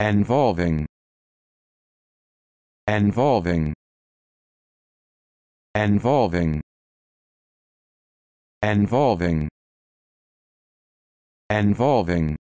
involving involving involving involving involving